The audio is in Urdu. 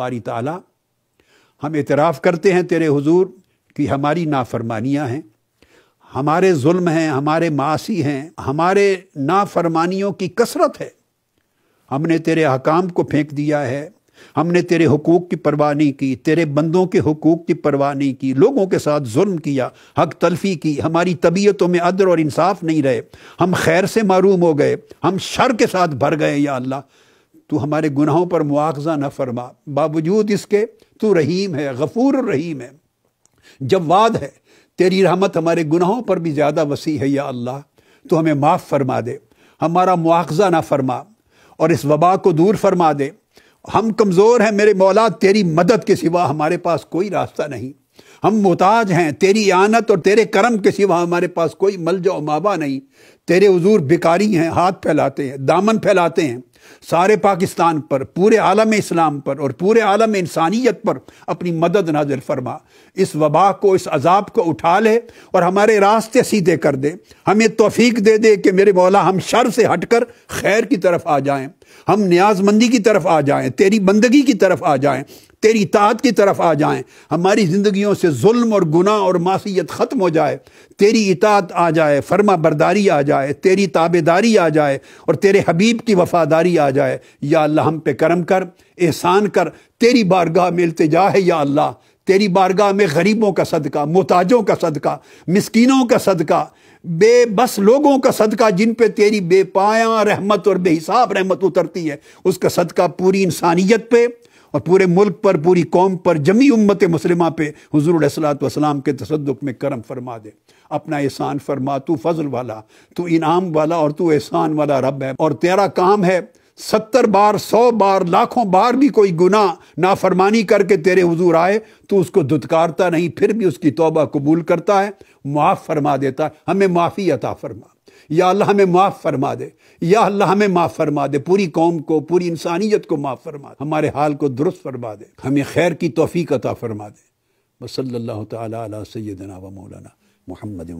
باری تعالی ہم اعتراف کرتے ہیں تیرے حضور کہ ہماری نافرمانیاں ہیں ہمارے ظلم ہیں ہمارے معاشی ہیں ہمارے نافرمانیوں کی کثرت ہے ہم نے تیرے حکام کو پھینک دیا ہے ہم نے تیرے حقوق کی پروانی کی تیرے بندوں کے حقوق کی پروانی کی لوگوں کے ساتھ ظلم کیا حق تلفی کی ہماری طبیعتوں میں عدر اور انصاف نہیں رہے ہم خیر سے معروم ہو گئے ہم شر کے ساتھ بھر گئے یا اللہ تو ہمارے گناہوں پر مواخذہ نہ فرما باوجود اس کے تو رحیم ہے غفور رحیم ہے جواد ہے تیری رحمت ہمارے گناہوں پر بھی زیادہ وسیع ہے یا اللہ تو ہمیں معاف فرما دے ہمارا مواخذہ نہ فرما اور اس وبا کو دور فرما دے ہم کمزور ہیں میرے مولا تیری مدد کے سوا ہمارے پاس کوئی راستہ نہیں ہم محتاج ہیں تیری آنت اور تیرے کرم کے سوا ہمارے پاس کوئی مل و مابا نہیں تیرے حضور بیکاری ہیں ہاتھ پھیلاتے ہیں دامن پھیلاتے ہیں سارے پاکستان پر پورے عالم اسلام پر اور پورے عالم انسانیت پر اپنی مدد نظر فرما اس وبا کو اس عذاب کو اٹھا لے اور ہمارے راستے سیدھے کر دے ہمیں توفیق دے دے کہ میرے مولا ہم شر سے ہٹ کر خیر کی طرف آ جائیں ہم نیاز مندی کی طرف آ جائیں تیری بندگی کی طرف آ جائیں تیری طاعت کی طرف آ جائیں ہماری زندگیوں سے ظلم اور گناہ اور معصیت ختم ہو جائے تیری اطاعت آ جائے فرما برداری آ جائے تیری تاب داری آ جائے اور تیرے حبیب کی وفاداری آ جائے یا اللہ ہم پہ کرم کر احسان کر تیری بارگاہ ملتے ہے یا اللہ تیری بارگاہ میں غریبوں کا صدقہ محتاجوں کا صدقہ مسکینوں کا صدقہ بے بس لوگوں کا صدقہ جن پہ تیری بے پایا رحمت اور بے حساب رحمت اترتی ہے اس کا صدقہ پوری انسانیت پہ اور پورے ملک پر پوری قوم پر جمی امت مسلمہ پہ حضور علیہ السلاۃ وسلام کے تصدق میں کرم فرما دے اپنا احسان فرما تو فضل والا تو انعام والا اور تو احسان والا رب ہے اور تیرا کام ہے ستر بار سو بار لاکھوں بار بھی کوئی گناہ نافرمانی کر کے تیرے حضور آئے تو اس کو دھتکارتا نہیں پھر بھی اس کی توبہ قبول کرتا ہے معاف فرما دیتا ہے ہمیں معافی عطا فرما یا اللہ ہمیں معاف فرما دے یا اللہ ہمیں معاف فرما دے پوری قوم کو پوری انسانیت کو معاف فرما دے ہمارے حال کو درست فرما دے ہمیں خیر کی توفیق عطا فرما دے بس اللہ تعالیٰ علیہ سیدنا و مولانا محمد